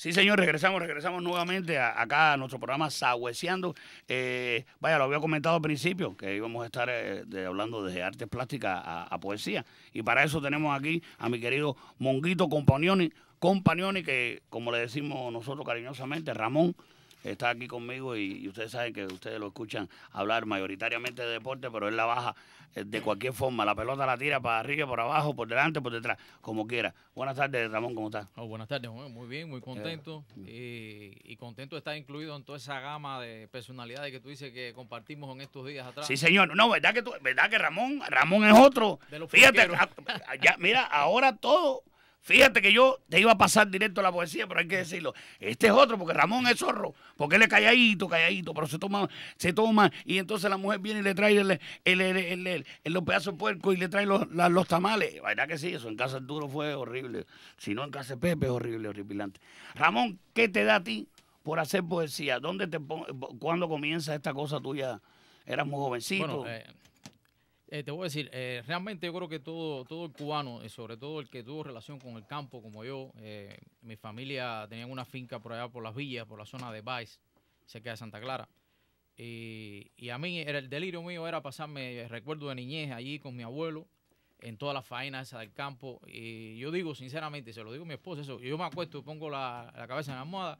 Sí, señor, regresamos, regresamos nuevamente acá a nuestro programa Sahueseando, eh, vaya, lo había comentado al principio, que íbamos a estar eh, hablando desde artes plásticas a, poesía. Y para eso tenemos aquí a mi querido Monguito compañoni, compañoni que como le decimos nosotros cariñosamente, Ramón, está aquí conmigo y, ustedes saben que ustedes lo escuchan hablar mayoritariamente de deporte, pero él la baja eh, de cualquier forma. La pelota la tira para arriba, por abajo, por delante, por detrás, como quiera. Buenas tardes, Ramón, ¿cómo estás? Oh, buenas tardes, Muy bien, muy contento. Eh, mm. y, contento de estar incluido en toda esa gama de personalidades que tú dices que compartimos en estos días atrás. Sí, señor. No, ¿verdad que, tú, verdad que Ramón, Ramón es otro? Fíjate, ah, ya, mira, ahora todo Fíjate que yo te iba a pasar directo a la poesía, pero hay que decirlo. Este es otro, porque Ramón es zorro, porque él es calladito, calladito, pero se toma, se toma, y entonces la mujer viene y le trae el, el, los pedazos de puerco y le trae los, tamales. ¿Verdad que sí? Eso en casa Arturo fue horrible. Si no, en casa Pepe es horrible, horripilante. Ramón, ¿qué te da a ti por hacer poesía? ¿Dónde te ¿Cuándo comienza esta cosa tuya? Eras muy jovencito. Eh, eh, te voy a decir, eh, realmente yo creo que todo, todo el cubano, y eh, sobre todo el que tuvo relación con el campo, como yo, mi familia tenía una finca por allá por las villas, por la zona de Vice, cerca de Santa Clara. Y, a mí, era, el delirio mío era pasarme, recuerdos de niñez allí con mi abuelo, en todas las faenas esas del campo. Y yo digo, sinceramente, se lo digo a mi esposa, eso, yo me acuesto, pongo la, la cabeza en la almohada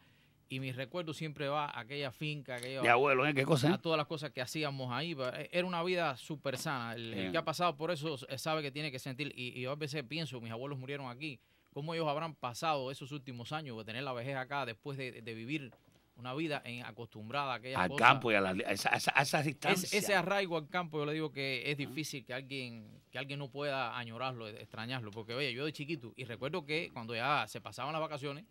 y mi recuerdo siempre va a aquella finca, aquella, abuelo, ¿eh? ¿Qué cosa, a eh? todas las cosas que hacíamos ahí. E, era una vida súper sana. El, que ha pasado por eso eh, sabe que tiene que sentir. Y, yo a veces pienso, mis abuelos murieron aquí, cómo ellos habrán pasado esos últimos años de tener la vejez acá después de, vivir una vida en, acostumbrada a aquella al campo y a, la, a, ese arraigo al campo, yo le digo que es difícil que alguien que alguien no pueda añorarlo, extrañarlo, porque oye, yo de chiquito y recuerdo que cuando ya se pasaban las vacaciones,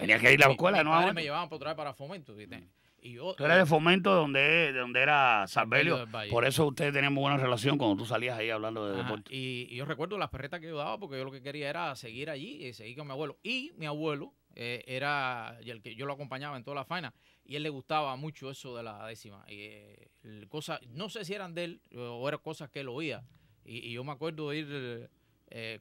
Tenía que ir a la escuela, ¿no? me llevaban para vez para fomento. Mm. Y yo, tú de fomento donde, donde era Salvelio. Por eso ustedes tenían muy buena relación cuando tú salías ahí hablando de deporte. Y, yo recuerdo las perretas que yo daba porque yo lo que quería era seguir allí y seguir con mi abuelo. Y mi abuelo eh, era el que yo lo acompañaba en toda la faena y él le gustaba mucho eso de la décima. Y, eh, cosas, no sé si eran de él o eran cosas que él oía. Y, yo me acuerdo de ir. Eh,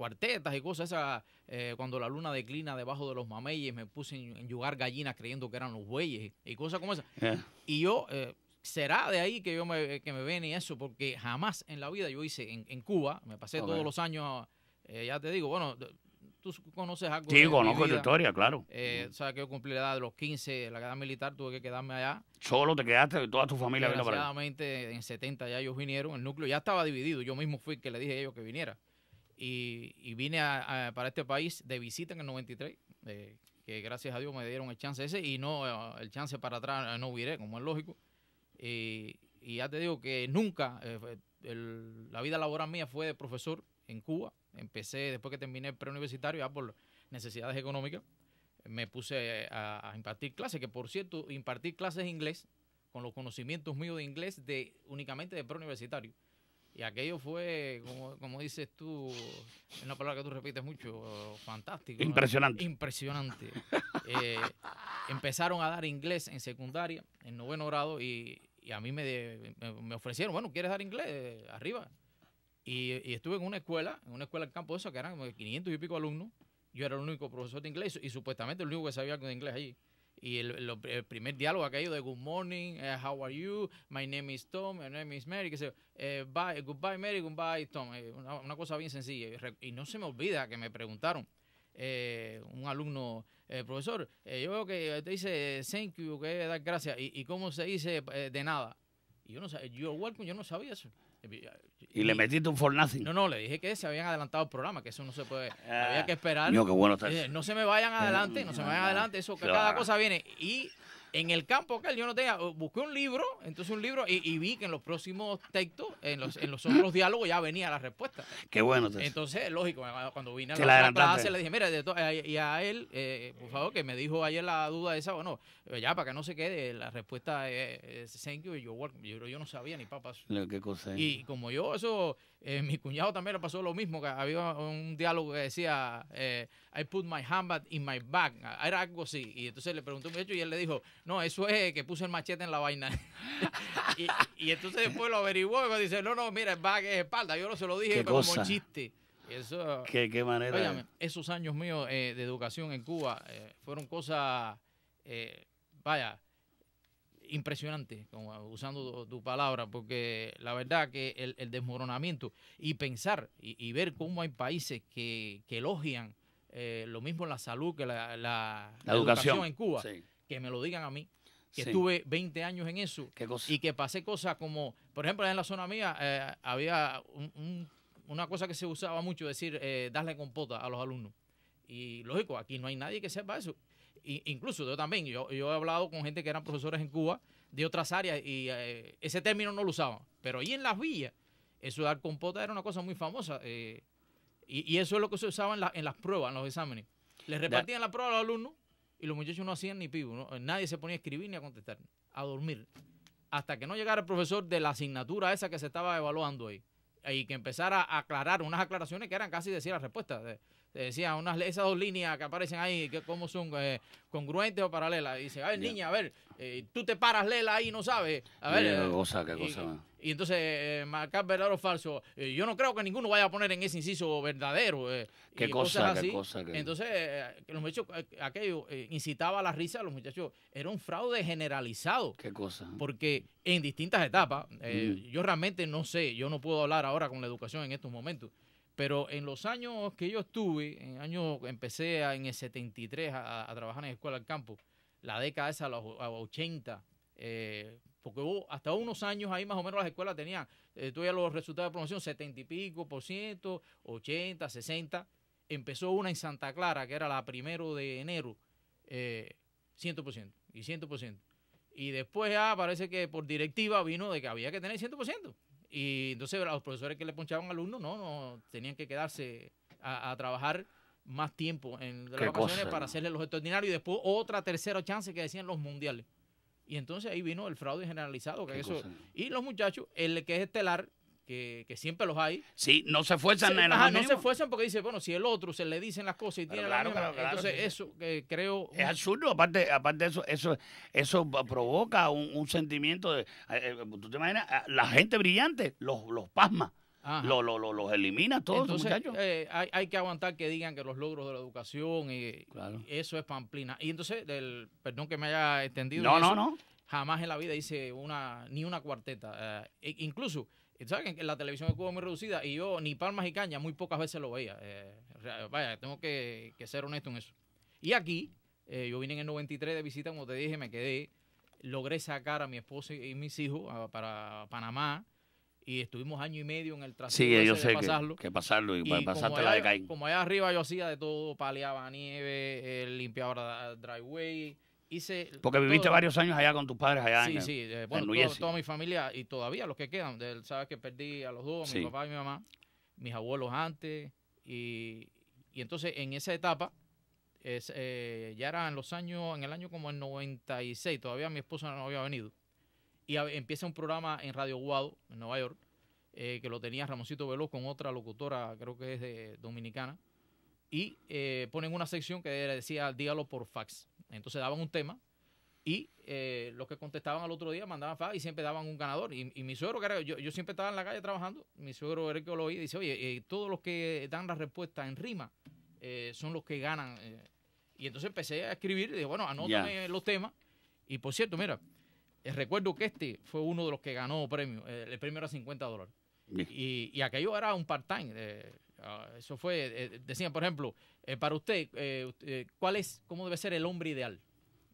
cuartetas y cosas esas, eh, cuando la luna declina debajo de los mameyes, me puse en, yugar gallinas creyendo que eran los bueyes y cosas como esas. Eh. Y yo, eh, será de ahí que yo me, que me ven y eso, porque jamás en la vida yo hice en, Cuba, me pasé todos los años, ya te digo, bueno, tú conoces algo. Sí, conozco tu historia, claro. Sabes que yo cumplí la edad de los 15, la edad militar, tuve que quedarme allá. Solo te quedaste, toda tu familia vino en 70 ya ellos vinieron, el núcleo ya estaba dividido, yo mismo fui que le dije a ellos que viniera. Y, vine para este país de visita en el 93, eh, que gracias a Dios me dieron el chance ese y no eh, el chance para atrás no hubiera, como es lógico. Eh, y ya te digo que nunca, la vida laboral mía fue de profesor en Cuba. Empecé después que terminé el preuniversitario, ya por necesidades económicas, me puse a, impartir clases, que por cierto, impartir clases de inglés con los conocimientos míos de inglés de únicamente de preuniversitario. Y aquello fue, como, dices tú, es una palabra que tú repites mucho, fantástico. Impresionante. Impresionante. Eh, empezaron a dar inglés en secundaria, en noveno grado, y, a mí me, me, ofrecieron, bueno, ¿quieres dar inglés? Arriba. Y, estuve en una escuela, en una escuela en campo de eso, que eran como 500 y pico alumnos. Yo era el único profesor de inglés y, y supuestamente el único que sabía algo de inglés allí. Y el, primer diálogo aquello de Good morning, eh, how are you, my name is Tom, my name is Mary, que se, eh, bye, eh, goodbye Mary, goodbye Tom. una, cosa bien sencilla. Y, no se me olvida que me preguntaron, un alumno, profesor, yo veo que te dice thank you, que dar gracias, y, cómo se dice de nada. Y yo no you're welcome, yo no sabía eso. Y le metiste un nothing. No, no, le dije que se habían adelantado el programa, que eso no se puede. Ah, había que esperar. bueno eh, No se me vayan eh, adelante, no se me vayan adelante, eso que cada cosa viene. Y en el campo que yo no tenía, busqué un libro, entonces un libro, y, vi que en los próximos textos, en los, en los otros diálogos ya venía la respuesta. Qué bueno. Entonces, lógico, cuando vine a la, la clase le dije, mira, eh, y a él, eh, por favor, que me dijo ayer la duda esa, bueno, eh, ya para que no se quede, la respuesta es, y yo, yo, yo no sabía ni papas. Qué cosa, Y como yo eso eh, mi cuñado también le pasó lo mismo, que había un diálogo que decía, eh, I put my handbag in my bag, era algo así. Y entonces le preguntó un hecho y él le dijo, no, eso es que puse el machete en la vaina. y, entonces después lo averiguó y me dice, no, no, mira, el bag es espalda. Yo no se lo dije pero como chiste. ¿Qué, manera. esos años míos eh, de educación en Cuba eh, fueron cosas, vaya, impresionante, como ah, usando tu, palabra, porque la verdad que el, desmoronamiento y pensar y, ver cómo hay países que, elogian eh, lo mismo la salud que la, la, educación. en Cuba, que me lo digan a mí, que estuve 20 años en eso y que pasé cosas como, por ejemplo, en la zona mía eh, había una cosa que se usaba mucho, decir, eh, darle compota a los alumnos. Y lógico, aquí no hay nadie que sepa eso incluso yo también, yo, he hablado con gente que eran profesores en Cuba de otras áreas y eh, ese término no lo usaban. Pero ahí en las villas, eso de dar compota era una cosa muy famosa. Eh, y, eso es lo que se usaba en, en las pruebas, en los exámenes. le repartían la prueba a los alumnos y los muchachos no hacían ni pivo. Nadie se ponía a escribir ni a contestar, a dormir. Hasta que no llegara el profesor de la asignatura esa que se estaba evaluando ahí. Y que empezara a aclarar unas aclaraciones que eran casi decir la respuesta. De, te decía, unas, esas dos líneas que aparecen ahí, que cómo son eh, congruentes o paralelas. Y dice, a ver, niña, a ver, eh, tú te paras lela ahí, no sabes. A ver, eh, cosa, qué cosa. Y, entonces, marcar verdadero o falso. yo no creo que ninguno vaya a poner en ese inciso verdadero. qué cosa, qué cosa. Entonces, los muchachos, aquello incitaba a la risa a los muchachos. Era un fraude generalizado. Qué cosa. Porque en distintas etapas, yo realmente no sé, yo no puedo hablar ahora con la educación en estos momentos. Pero en los años que yo estuve, en años, empecé en el 73 a, trabajar en escuela del campo, la década esa, a los 80, eh, porque hasta unos años ahí más o menos las escuelas tenían, eh, los resultados de promoción 70 y pico por ciento, 80, 60. Empezó una en Santa Clara, que era la primero de enero, eh, por ciento y 100%. Y después ya parece que por directiva vino de que había que tener 100%. Y entonces los profesores que le ponchaban alumnos, no, no, tenían que quedarse a, trabajar más tiempo en las vacaciones para hacerle los extraordinarios y después otra tercera chance que decían los mundiales. Y entonces ahí vino el fraude generalizado. Que eso, y los muchachos, el que es estelar, que, siempre los hay. Sí, no se esfuerzan en las No se esfuerzan porque dice, bueno, si el otro se le dicen las cosas y tiene la misma, entonces eso que eh, creo es absurdo, aparte aparte eso eso eso provoca un, sentimiento de eh, eh, tú te imaginas ah, la gente brillante los los pasma. los elimina todos muchachos. hay, que aguantar que digan que los logros de la educación y, eso es pamplina. Y entonces, del, perdón que me haya extendido. No, no, no. Jamás en la vida hice una, ni una cuarteta. E, incluso que la televisión de Cuba muy reducida y yo ni palmas y cañas muy pocas veces lo veía? Eh, vaya, tengo que, ser honesto en eso. Y aquí, eh, yo vine en el 93 de visita, como te dije, me quedé, logré sacar a mi esposa y mis hijos para Panamá y estuvimos año y medio en el tránsito. sí, yo sé Que, pasarlo y, Como allá arriba yo hacía de todo, paleaba nieve, eh, limpiaba limpiaba driveway, porque viviste varios años allá con tus padres allá sí, en Sí, sí. Eh, bueno, toda mi familia y todavía los que quedan. Sabes que perdí a los dos, mi papá y mi mamá, mis abuelos antes. Y, entonces en esa etapa, eh, ya era en los años, en el año como el 96, todavía mi esposa no había venido. Y empieza un programa en Radio Guado, en Nueva York, eh, que lo tenía Ramoncito Veloz con otra locutora, creo que es dominicana. Y ponen una sección que decía dígalo por fax. Entonces daban un tema y eh, los que contestaban al otro día mandaban fa y siempre daban un ganador. Y, mi suegro, que yo, siempre estaba en la calle trabajando, mi suegro era el que lo oía, dice, oye, eh, todos los que dan la respuesta en rima eh, son los que ganan. Y entonces empecé a escribir, y dije, bueno, anótame los temas. Y por cierto, mira, recuerdo que este fue uno de los que ganó premio, el premio era 50 dólares. Y, y, aquello era un part-time. Ah, eso fue, eh, decía, por ejemplo, eh, para usted, eh, ¿cuál es, cómo debe ser el hombre ideal?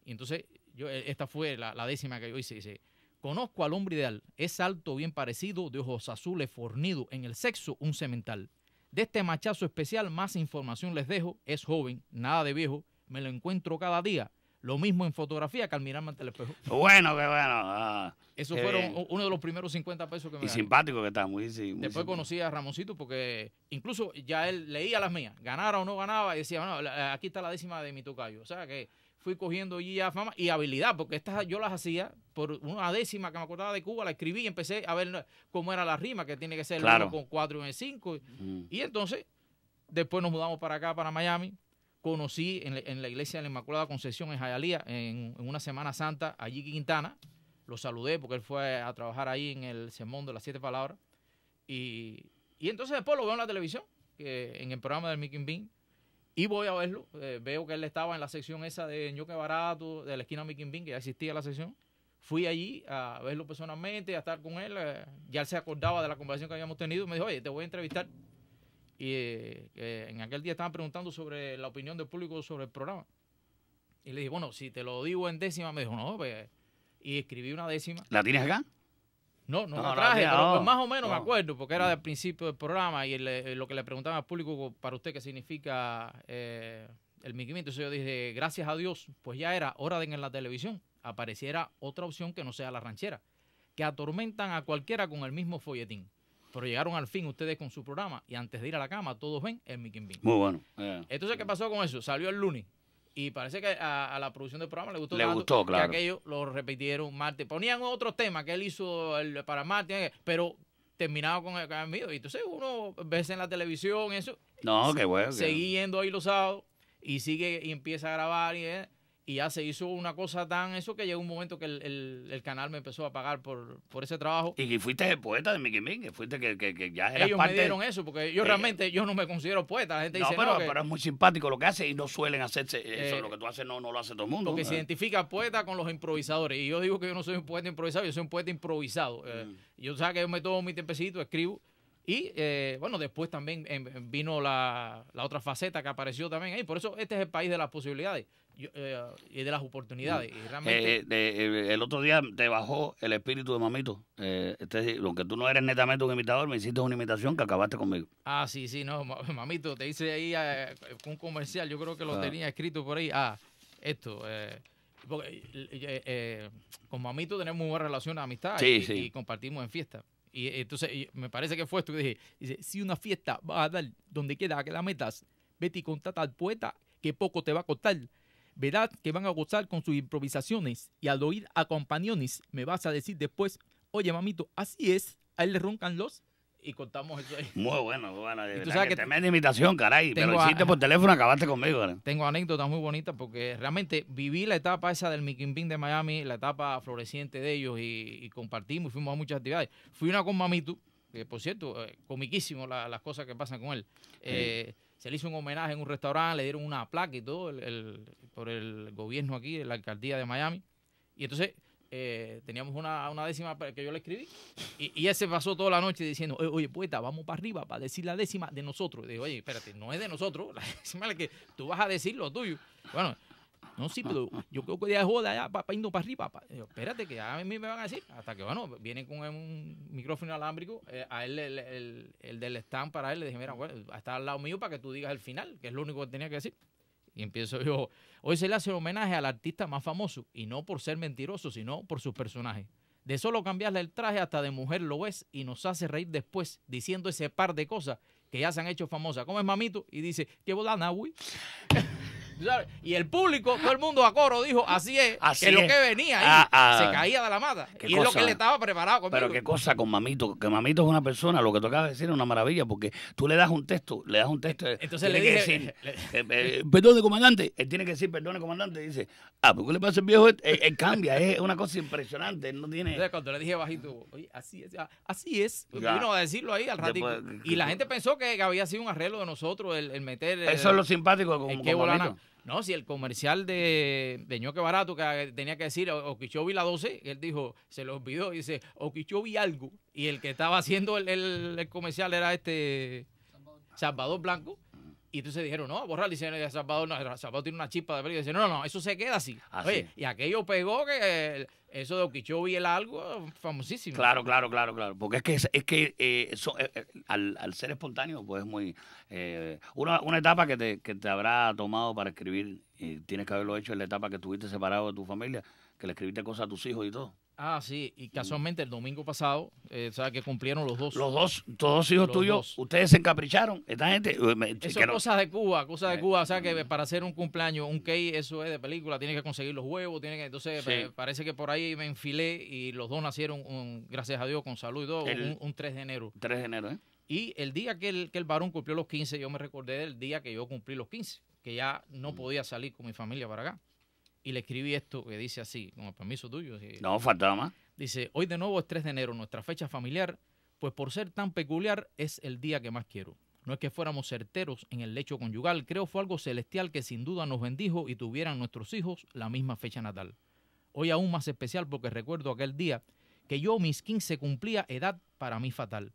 Y entonces, yo, esta fue la, décima que yo hice, dice, conozco al hombre ideal, es alto, bien parecido, de ojos azules, fornido, en el sexo un semental. De este machazo especial más información les dejo, es joven, nada de viejo, me lo encuentro cada día, lo mismo en fotografía que al mirarme ante el espejo. Bueno, qué bueno. Ah. Eso fueron eh, uno de los primeros 50 pesos que me Y simpático que está, muy, Después conocí a Ramoncito porque incluso ya él leía las mías. Ganara o no ganaba y decía, bueno, eh, aquí está la décima de mi tocayo. O sea que fui cogiendo ya fama y habilidad, porque estas yo las hacía por una décima que me acordaba de Cuba, la escribí y empecé a ver eh, cómo era la rima, que tiene que ser el con cuatro y el 5. Y entonces, después nos mudamos para acá, para Miami conocí en, la iglesia de la Inmaculada Concepción en Jayalía, en, en, una Semana Santa, allí Quintana. Lo saludé porque él fue a trabajar ahí en el sermón de las siete palabras. Y, y entonces después lo veo en la televisión, en el programa del Mickey Bean. Y voy a verlo. Eh, veo que él estaba en la sección esa de ñoque barato, de la esquina Mickey Bean, que ya existía la sección. Fui allí a verlo personalmente, a estar con él. Eh, ya él se acordaba de la conversación que habíamos tenido. me dijo, oye, te voy a entrevistar y eh, eh, en aquel día estaban preguntando sobre la opinión del público sobre el programa. Y le dije, bueno, si te lo digo en décima, me dijo, no, pues". Y escribí una décima. ¿La tienes acá? No, no, la traje, más o menos me acuerdo, porque era del principio del programa y eh, lo que le preguntaban al público para usted qué significa eh, el micimiento. Entonces yo dije, gracias a Dios, pues ya era hora de en la televisión apareciera otra opción que no sea la ranchera, que atormentan a cualquiera con el mismo folletín pero llegaron al fin ustedes con su programa y antes de ir a la cama todos ven el Mickey Bean. Muy bueno. Eh. Entonces, ¿qué pasó con eso? Salió el lunes y parece que a, la producción del programa le gustó. Le gustó, claro. Que aquello lo repitieron martes. Ponían otro tema que él hizo para Marte pero terminaba con el cambio. Y entonces uno ve en la televisión eso. No, qué bueno. Seguí yendo ahí los sábados y sigue y empieza a grabar y y ya se hizo una cosa tan eso que llegó un momento que el, canal me empezó a pagar por, por ese trabajo. Y que fuiste el poeta de Mickey Mink, que fuiste que, ya Ellos me dieron eso, porque yo realmente yo no me considero poeta. La gente dice, pero, es muy simpático lo que hace y no suelen hacerse eh, eso, eh, lo que tú haces no, no lo hace todo el mundo. Porque eh. se identifica poeta con los improvisadores. Y yo digo que yo no soy un poeta improvisado, yo soy un poeta improvisado. Mm. Yo sabes que yo me tomo mi tempecito, escribo y eh, bueno, después también em, vino la, otra faceta que apareció también ahí. Por eso este es el país de las posibilidades eh, y de las oportunidades. Eh, el otro día te bajó el espíritu de mamito. este, aunque tú no eres netamente un imitador, me hiciste una imitación que acabaste conmigo. Ah, sí, sí, no, mamito, te hice ahí un comercial. Yo creo que lo ah. tenía escrito por ahí. Ah, esto. con mamito tenemos una buena relación, de amistad y compartimos en fiesta. Y entonces me parece que fue esto que dije, si una fiesta va a dar donde quiera que la metas, vete y contrata al poeta que poco te va a costar. Verás que van a gozar con sus improvisaciones y al oír a compañones me vas a decir después, oye mamito, así es, a él le roncan los y contamos eso ahí. Muy bueno, muy bueno. De tú sabes que invitación, caray. Pero lo hiciste por teléfono, acabaste conmigo. ¿verdad? Tengo anécdotas muy bonitas porque realmente viví la etapa esa del Miquimbín de Miami, la etapa floreciente de ellos y, compartimos, fuimos a muchas actividades. Fui una con Mamitu, que por cierto, eh, comiquísimo las cosas que pasan con él. Eh, se le hizo un homenaje en un restaurante, le dieron una placa y todo por el gobierno aquí, la alcaldía de Miami. Y entonces eh, teníamos una, décima que yo le escribí, y, y, él se pasó toda la noche diciendo, oye, vamos para arriba para decir la décima de nosotros. Y digo, oye, espérate, no es de nosotros, la décima es la que tú vas a decir lo tuyo. Bueno, no, sí, pero yo creo que ya es joda, para irnos para arriba. espérate, que a mí me van a decir. Hasta que, bueno, viene con un micrófono alámbrico. Eh, a él, el, el, del stand, para él, le dije, mira, bueno, está al lado mío para que tú digas el final, que es lo único que tenía que decir. Y empiezo yo, hoy se le hace homenaje al artista más famoso, y no por ser mentiroso, sino por sus personajes. De solo cambiarle el traje hasta de mujer lo es y nos hace reír después diciendo ese par de cosas que ya se han hecho famosas. ¿Cómo es mamito? Y dice, ¿qué volana, Nahui? Y el público, todo el mundo a coro dijo, así es, que es. lo que venía ahí ah, ah. se caía de la mata. Y es lo que le estaba preparado Pero qué cosa con Mamito, que Mamito es una persona, lo que tú acabas de decir es una maravilla, porque tú le das un texto, le das un texto. Eh, Entonces le dije, eh, eh, perdón comandante, él tiene que decir, perdone, comandante, dice, ah, ¿por qué le pasa el viejo? Este?". Él, cambia, es una cosa impresionante, no tiene... Entonces cuando le dije bajito, oye, así es, ah, así es, vino a decirlo ahí al ratito. y la gente pensó que había sido un arreglo de nosotros el, meter... Eso es lo simpático con, con no, si el comercial de, Ñoque Barato que tenía que decir Okichobi la 12, él dijo, se lo olvidó, y dice vi algo. Y el que estaba haciendo el, comercial era este Salvador Blanco. Y entonces dijeron, no, a dice Salvador, Salvador tiene una chispa de Y Dice, no, no, eso se queda así. Ah, y aquello pegó que eso de Okichobi El algo famosísimo. Claro, claro, claro, claro. Porque es que, es que eh, eh, eh, al, ser espontáneo, pues es muy... una, una, etapa que te, habrá tomado para escribir, y tienes que haberlo hecho en la etapa que estuviste separado de tu familia, que le escribiste cosas a tus hijos y todo. Ah, sí, y casualmente el domingo pasado, eh, ¿sabes que cumplieron los dos? Los dos, todos hijos tuyos, ustedes se encapricharon, esta gente... eso cosas de Cuba, cosas de Cuba, o sea que mm. para hacer un cumpleaños, un cake, eso es de película, tiene que conseguir los huevos, tiene que, entonces parece que por ahí ahí me enfilé y los dos nacieron, gracias a Dios, con salud y dos un, 3 de enero. 3 de enero, ¿eh? Y el día que el, varón cumplió los 15, yo me recordé del día que yo cumplí los 15, que ya no mm. podía salir con mi familia para acá. Y le escribí esto que dice así, con el permiso tuyo. no, faltaba más. Dice, hoy de nuevo es 3 de enero, nuestra fecha familiar, pues por ser tan peculiar es el día que más quiero. No es que fuéramos certeros en el lecho conyugal, creo fue algo celestial que sin duda nos bendijo y tuvieran nuestros hijos la misma fecha natal. Hoy aún más especial porque recuerdo aquel día que yo, mis 15, cumplía edad para mí fatal.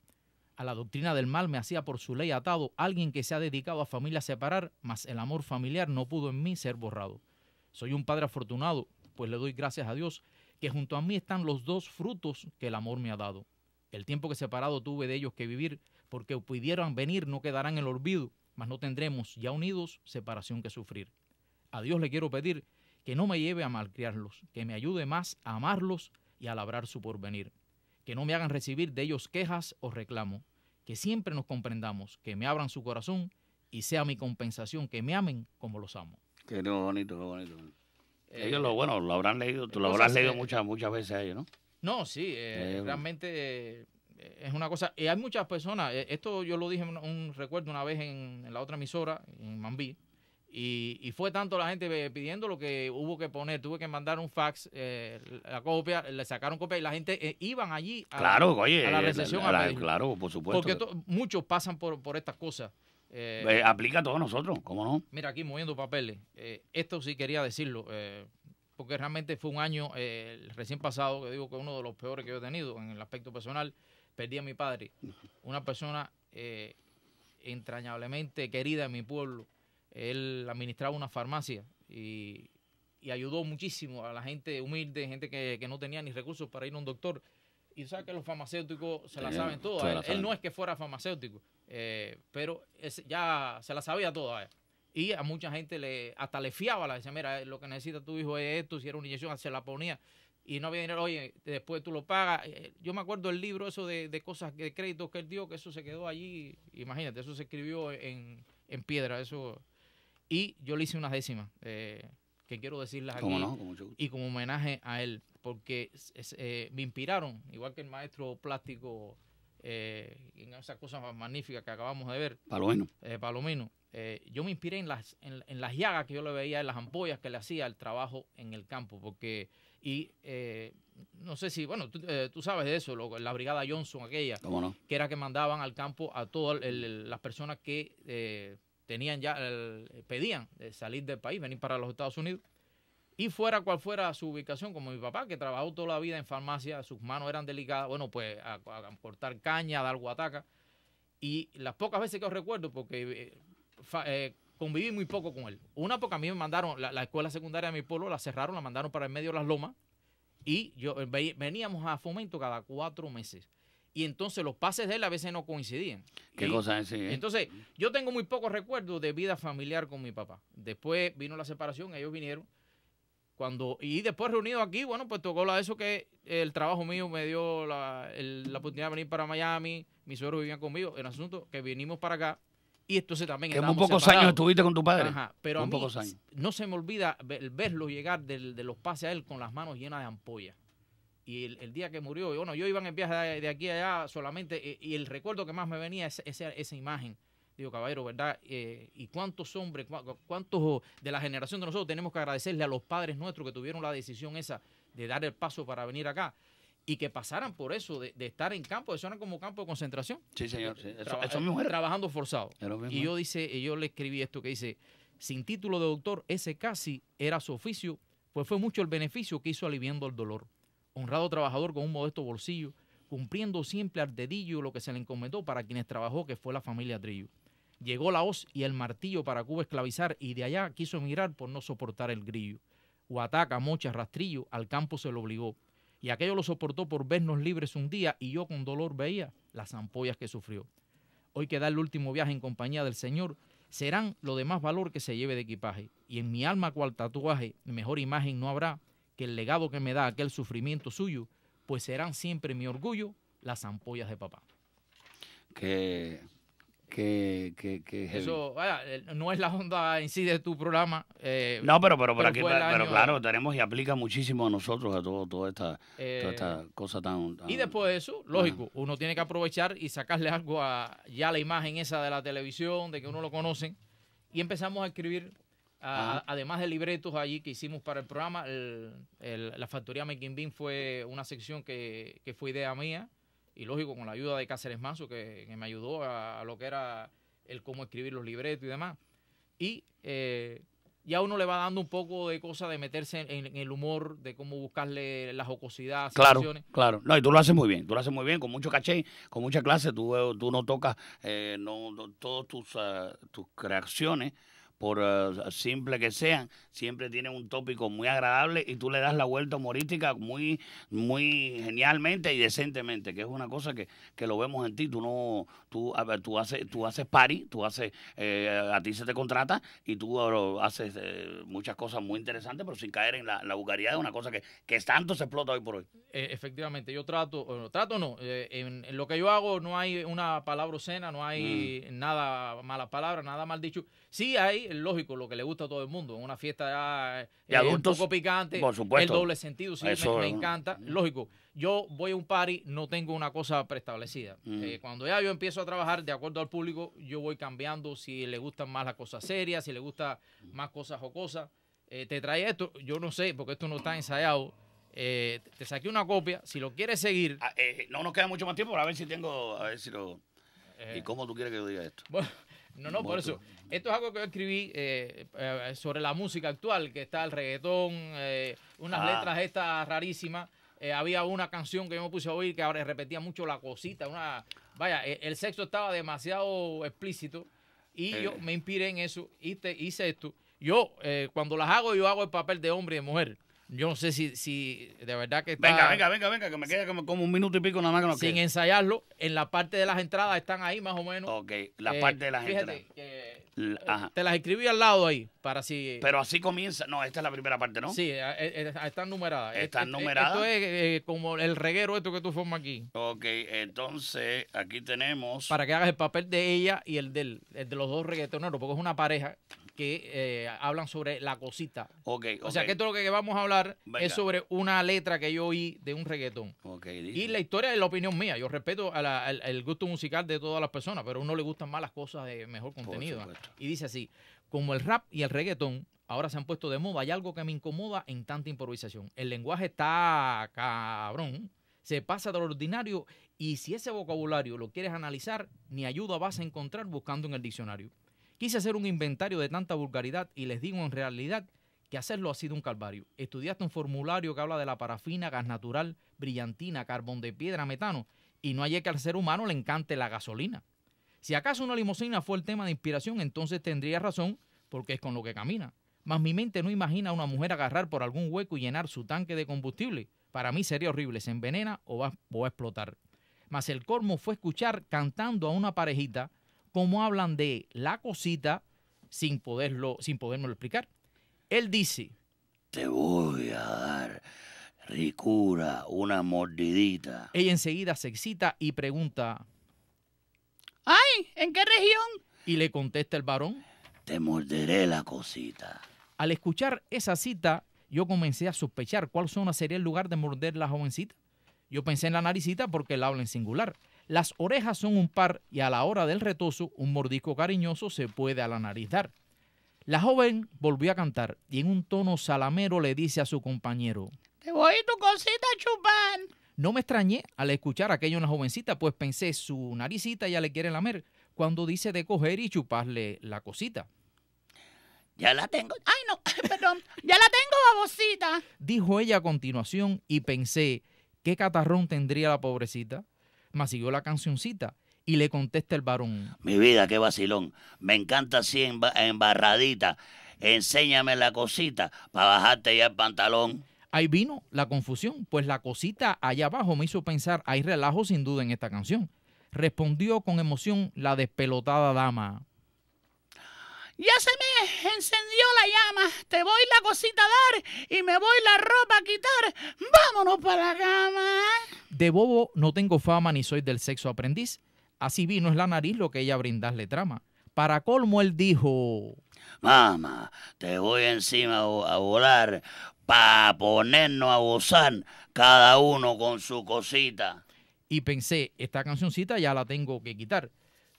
A la doctrina del mal me hacía por su ley atado alguien que se ha dedicado a familia separar, mas el amor familiar no pudo en mí ser borrado. Soy un padre afortunado, pues le doy gracias a Dios que junto a mí están los dos frutos que el amor me ha dado. El tiempo que separado tuve de ellos que vivir, porque pudieran venir, no quedarán en el olvido, mas no tendremos ya unidos separación que sufrir. A Dios le quiero pedir que no me lleve a malcriarlos, que me ayude más a amarlos y a labrar su porvenir, que no me hagan recibir de ellos quejas o reclamo, que siempre nos comprendamos, que me abran su corazón y sea mi compensación, que me amen como los amo. Qué bonito, qué bonito. Eh, ellos lo bueno, lo habrán leído, tú lo habrás leído eh, muchas, muchas veces a ellos, ¿no? No, sí, eh, realmente es una cosa. Y hay muchas personas, esto yo lo dije un, recuerdo una vez en, la otra emisora, en Mambí, y, fue tanto la gente eh, pidiendo lo que hubo que poner, tuve que mandar un fax, eh, la copia, le sacaron copia y la gente eh, iban allí a, claro, la, oye, la recesión. claro, por supuesto. Porque muchos pasan por, por estas cosas. aplica a todos nosotros, ¿cómo no? Mira, aquí moviendo papeles, esto sí quería decirlo, porque realmente fue un año recién pasado, que digo que uno de los peores que yo he tenido en el aspecto personal, perdí a mi padre, una persona entrañablemente querida en mi pueblo él administraba una farmacia y, ayudó muchísimo a la gente humilde, gente que, no tenía ni recursos para ir a un doctor. Y sabes que los farmacéuticos se la saben todo. Él, no es que fuera farmacéutico, eh, pero ya se la sabía toda. Eh. Y a mucha gente le hasta le fiaba, Le decía, mira, eh, lo que necesita tu hijo es esto, si era una inyección, se la ponía y no había dinero, oye, después tú lo pagas. Yo me acuerdo el libro eso de, cosas, de créditos que él dio, que eso se quedó allí, imagínate, eso se escribió en, en piedra, eso y yo le hice unas décimas, eh, que quiero decirlas aquí. Y como homenaje a él, porque eh, me inspiraron, igual que el maestro plástico, eh, en esas cosas magníficas que acabamos de ver. Palomino. Eh, Palomino. yo me inspiré en las, en, las llagas que yo le veía, en las ampollas que le hacía el trabajo en el campo, porque y no sé si, bueno, tú, sabes de eso, la brigada Johnson aquella, que era que mandaban al campo a todas las personas que eh, tenían ya pedían salir del país, venir para los Estados Unidos. Y fuera cual fuera su ubicación, como mi papá, que trabajó toda la vida en farmacia, sus manos eran delicadas, bueno, pues a, cortar caña, a dar guataca. Y las pocas veces que os recuerdo, porque eh, eh, conviví muy poco con él. Una porque a mí me mandaron, la, la, escuela secundaria de mi pueblo la cerraron, la mandaron para el medio de las lomas. Y yo eh, veníamos a fomento cada cuatro meses y entonces los pases de él a veces no coincidían. ¿Qué cosa es? Entonces, yo tengo muy pocos recuerdos de vida familiar con mi papá. Después vino la separación, ellos vinieron. Cuando, y después reunido aquí, bueno, pues tocó la eso que el trabajo mío me dio la, oportunidad de venir para Miami, mis suegros vivían conmigo, el asunto que vinimos para acá y entonces también En muy pocos años estuviste con tu padre. Ajá, pero a mí no se me olvida verlo llegar de los pases a él con las manos llenas de ampollas y el, día que murió, bueno, yo iba en viaje de, aquí a allá solamente, eh, y el recuerdo que más me venía es, esa imagen. Digo, caballero, ¿verdad? Eh, ¿Y cuántos hombres, cuántos de la generación de nosotros tenemos que agradecerle a los padres nuestros que tuvieron la decisión esa de dar el paso para venir acá? y que pasaran por eso, de, estar en campo, eso era como campo de concentración. Sí, señor. Eh, trabajando forzado. Y yo, dice, yo le escribí esto que dice, sin título de doctor, ese casi era su oficio, pues fue mucho el beneficio que hizo aliviando el dolor honrado trabajador con un modesto bolsillo, cumpliendo siempre al dedillo lo que se le encomendó para quienes trabajó, que fue la familia Trillo. Llegó la hoz y el martillo para Cuba esclavizar y de allá quiso emigrar por no soportar el grillo. Huataca, Mocha, Rastrillo, al campo se lo obligó. Y aquello lo soportó por vernos libres un día y yo con dolor veía las ampollas que sufrió. Hoy queda el último viaje en compañía del Señor, serán lo de más valor que se lleve de equipaje. Y en mi alma cual tatuaje, mejor imagen no habrá el legado que me da aquel sufrimiento suyo, pues serán siempre mi orgullo las ampollas de papá. Que que, que, que Eso vaya, eh, no es la onda en sí de tu programa. Eh, no, pero, pero, pero claro, tenemos y aplica muchísimo a nosotros, a todo, toda, esta, esta eh, cosa tan, Y después de eso, lógico, uno tiene que aprovechar y sacarle algo a ya la imagen esa de la televisión, de que uno lo conocen, y empezamos a escribir además de libretos allí que hicimos para el programa, la factoría Making Bean fue una sección que, fue idea mía y lógico con la ayuda de Cáceres Mazo que, me ayudó a, lo que era el cómo escribir los libretos y demás. Y eh, ya uno le va dando un poco de cosa de meterse en, el humor, de cómo buscarle la jocosidad. Claro, claro. No, y tú lo haces muy bien, tú lo haces muy bien, con mucho caché, con mucha clase, tú, eh, tú no tocas eh, no, todas tus, eh, tus creaciones por eh, simple que sean, siempre tiene un tópico muy agradable y tú le das la vuelta humorística muy, muy genialmente y decentemente, que es una cosa que, lo vemos en ti. Tú no, tú, ver, tú haces, tú haces party, tú haces, eh, a ti se te contrata y tú oh, haces eh, muchas cosas muy interesantes, pero sin caer en la, la vulgaridad, es una cosa que, que tanto se explota hoy por hoy. E-, efectivamente, yo trato, trato no, en, lo que yo hago no hay una palabra obscena, no hay mm. nada mala palabra, nada mal dicho. Sí hay lógico lo que le gusta a todo el mundo. En una fiesta ah, ya, eh, adultos? poco picante, Por supuesto. el doble sentido, Si Eso, me, encanta. Mm. Lógico, yo voy a un party, no tengo una cosa preestablecida. Mm. Eh, cuando ya yo empiezo a trabajar de acuerdo al público, yo voy cambiando si le gustan más las cosas serias, si le gustan más cosas jocosas. Eh, te trae esto, yo no sé, porque esto no está ensayado. te saqué una copia. Si lo quieres seguir. Ah, no nos queda mucho más tiempo para ver si tengo. A ver si lo. ¿Y cómo tú quieres que yo diga esto? Bueno, no, no, por eso. Esto es algo que yo escribí eh, eh, sobre la música actual, que está el reggaetón, eh, unas ah. letras estas rarísimas. había una canción que yo me puse a oír que ahora repetía mucho la cosita. Una, vaya, e, el sexo estaba demasiado explícito y yo me inspiré en eso y hice esto. Yo, cuando las hago, yo hago el papel de hombre y de mujer. Yo no sé si, si de verdad que está. Venga, venga, venga, venga, que me quede como, un minuto y pico nada más que Sin ensayarlo, en la parte de las entradas están ahí más o menos. Ok, la eh, parte de las fíjate entradas. Que, eh, Te las escribí al lado ahí, para si. Pero así comienza. No, esta es la primera parte, ¿no? Sí, eh, están numeradas. Están este, este, numeradas. Esto es como el reguero, esto que tú formas aquí. Ok, entonces aquí tenemos. Para que hagas el papel de ella y el, de los dos no porque es una pareja que eh, hablan sobre la cosita. O sea, que esto lo que vamos a hablar es sobre una letra que yo oí de un reggaetón. y la historia es la opinión mía. Yo respeto el gusto musical de todas las personas, pero a uno le gustan más las cosas de mejor contenido. Y dice así, como el rap y el reggaetón ahora se han puesto de moda, hay algo que me incomoda en tanta improvisación. El lenguaje está cabrón, se pasa de lo ordinario y si ese vocabulario lo quieres analizar, ni ayuda vas a encontrar buscando en el diccionario. Quise hacer un inventario de tanta vulgaridad y les digo en realidad que hacerlo ha sido un calvario. Estudiaste un formulario que habla de la parafina, gas natural, brillantina, carbón de piedra, metano, y no hay que al ser humano le encante la gasolina. Si acaso una limusina fue el tema de inspiración, entonces tendría razón, porque es con lo que camina. Mas mi mente no imagina a una mujer agarrar por algún hueco y llenar su tanque de combustible. Para mí sería horrible, se envenena o va, a explotar. Mas el colmo fue escuchar cantando a una parejita cómo hablan de la cosita sin poderlo, sin explicar. Él dice: Te voy a dar ricura, una mordidita. Ella enseguida se excita y pregunta: ¡Ay! ¿En qué región? Y le contesta el varón: Te morderé la cosita. Al escuchar esa cita, yo comencé a sospechar cuál zona sería el lugar de morder la jovencita. Yo pensé en la naricita porque él habla en singular. Las orejas son un par y a la hora del retoso, un mordisco cariñoso se puede a la nariz dar. La joven volvió a cantar y en un tono salamero le dice a su compañero, Te voy tu cosita a chupar. No me extrañé al escuchar aquello una jovencita, pues pensé, su naricita ya le quiere lamer cuando dice de coger y chuparle la cosita. Ya la tengo. Ay, no, perdón. Ya la tengo, babosita. Dijo ella a continuación y pensé, ¿qué catarrón tendría la pobrecita? mas siguió la cancioncita y le contesta el varón. Mi vida, qué vacilón. Me encanta así embarradita. Enséñame la cosita para bajarte ya el pantalón. Ahí vino la confusión, pues la cosita allá abajo me hizo pensar, hay relajo sin duda en esta canción. Respondió con emoción la despelotada dama ya se me encendió la llama, te voy la cosita a dar y me voy la ropa a quitar, vámonos para la cama. De bobo no tengo fama ni soy del sexo aprendiz, así vino es la nariz lo que ella brindarle trama. Para colmo él dijo... Mamá, te voy encima a volar para ponernos a gozar cada uno con su cosita. Y pensé, esta cancioncita ya la tengo que quitar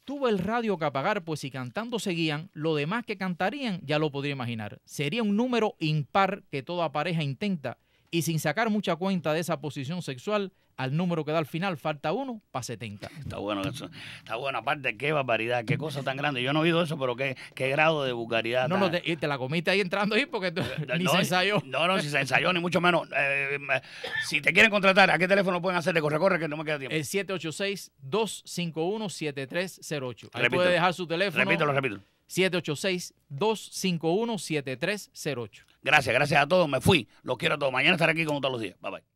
tuvo el radio que apagar, pues si cantando seguían, lo demás que cantarían ya lo podría imaginar. Sería un número impar que toda pareja intenta y sin sacar mucha cuenta de esa posición sexual, al número que da al final, falta uno para 70. Está bueno eso. Está bueno, aparte, qué barbaridad, qué cosa tan grande. Yo no he oído eso, pero qué, qué grado de vulgaridad. No, no, te, la comiste ahí entrando ahí porque eh, eh, ni se eh, ensayó. No, no, si se ensayó, ni mucho menos. si te quieren contratar, ¿a qué teléfono pueden hacer? corre, corre, que no me queda tiempo. El 786-251-7308. Ahí puede dejar su teléfono. Repítelo, repítelo. 786-251-7308. Gracias, gracias a todos. Me fui. Los quiero a todos. Mañana estaré aquí con todos los días. Bye bye.